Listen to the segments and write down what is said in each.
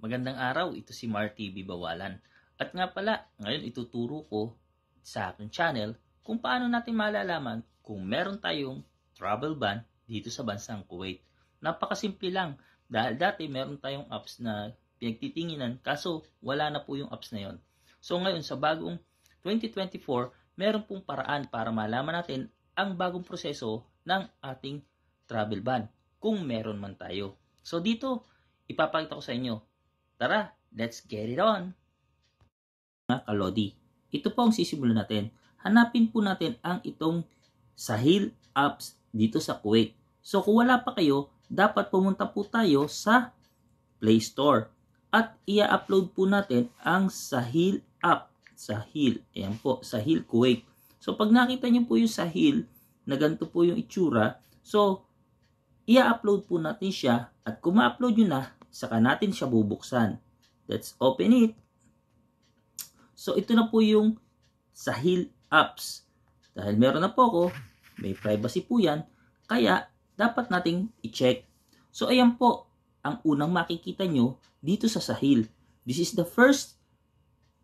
Magandang araw, ito si Marty Bibawalan. At nga pala, ngayon ituturo ko sa aking channel kung paano natin malalaman kung meron tayong travel ban dito sa bansang Kuwait. Napakasimple lang dahil dati meron tayong apps na pinagtitinginan kaso wala na po yung apps na yon. So ngayon sa bagong 2024, meron pong paraan para malaman natin ang bagong proseso ng ating travel ban kung meron man tayo. So dito, ipapakita ko sa inyo Tara, let's get it on! Mga kalodi, ito po ang sisimulan natin. Hanapin po natin ang itong Sahil apps dito sa Kuwait. So kung wala pa kayo, dapat pumunta po tayo sa Play Store at i-upload po natin ang Sahil app. Sahil, ayan po, Sahil Kuwait. So pag nakita niyo po yung Sahil, na ganito po yung itsura, so i-upload po natin siya at kung ma-upload nyo na, saka natin siya bubuksan. Let's open it. So, ito na po yung Sahil apps. Dahil meron na po ako, may privacy po yan, kaya dapat nating i-check. So, ayan po, ang unang makikita nyo dito sa Sahil. This is the first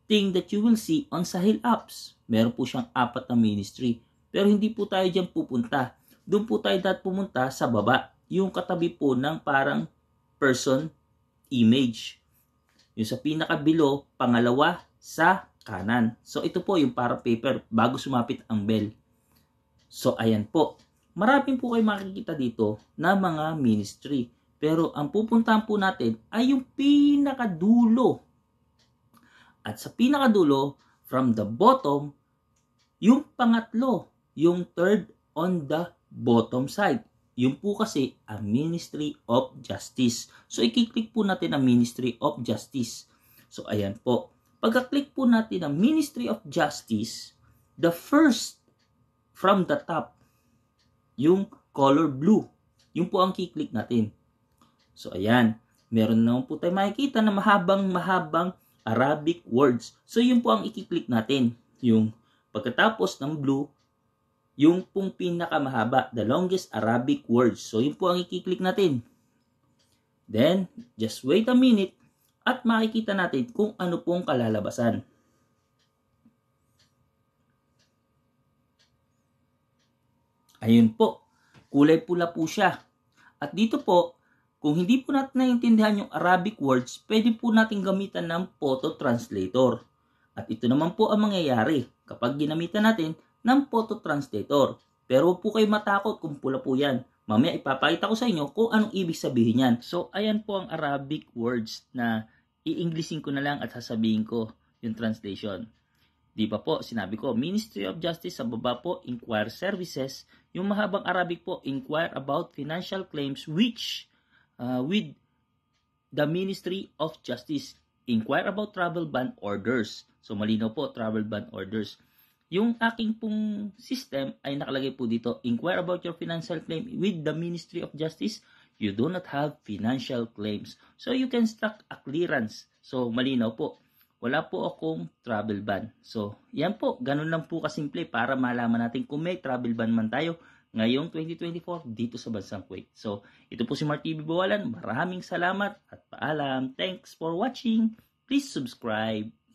thing that you will see on Sahil apps. Meron po siyang apat na ministry. Pero hindi po tayo dyan pupunta. Doon po tayo dapat pumunta sa baba. Yung katabi po ng parang person image. Yung sa pinakabilo, pangalawa sa kanan. So ito po yung para paper bago sumapit ang bell. So ayan po. Maraming po kayo makikita dito na mga ministry. Pero ang pupuntahan po natin ay yung pinakadulo. At sa pinakadulo, from the bottom, yung pangatlo, yung third on the bottom side. Yun po kasi ang Ministry of Justice. So, i-click po natin ang Ministry of Justice. So, ayan po. Pagka-click po natin ang Ministry of Justice, the first from the top, yung color blue. Yun po ang kiklik natin. So, ayan. Meron naman po tayo makikita na mahabang-mahabang Arabic words. So, yun po ang ikiklik natin. Yung pagkatapos ng blue, yung pong pinakamahaba, the longest Arabic words. So, yun po ang i-click natin. Then, just wait a minute at makikita natin kung ano pong kalalabasan. Ayun po, kulay pula po siya. At dito po, kung hindi po natin naiintindihan yung Arabic words, pwede po natin gamitan ng photo translator. At ito naman po ang mangyayari kapag ginamitan natin ng photo translator. Pero huwag po kayo matakot kung pula po yan. Mamaya ipapakita ko sa inyo kung anong ibig sabihin yan. So, ayan po ang Arabic words na i-Englishin ko na lang at sasabihin ko yung translation. Di ba po, sinabi ko, Ministry of Justice sa baba po, inquire services. Yung mahabang Arabic po, inquire about financial claims which uh, with the Ministry of Justice. Inquire about travel ban orders. So malinaw po, travel ban orders. Yung aking pong system ay nakalagay po dito, inquire about your financial claim with the Ministry of Justice. You do not have financial claims. So you can struck a clearance. So malinaw po. Wala po akong travel ban. So yan po, ganun lang po kasimple para malaman natin kung may travel ban man tayo ngayong 2024 dito sa Bansang Kuwait. So, ito po si Mark TV Bawalan. Maraming salamat at paalam. Thanks for watching. Please subscribe.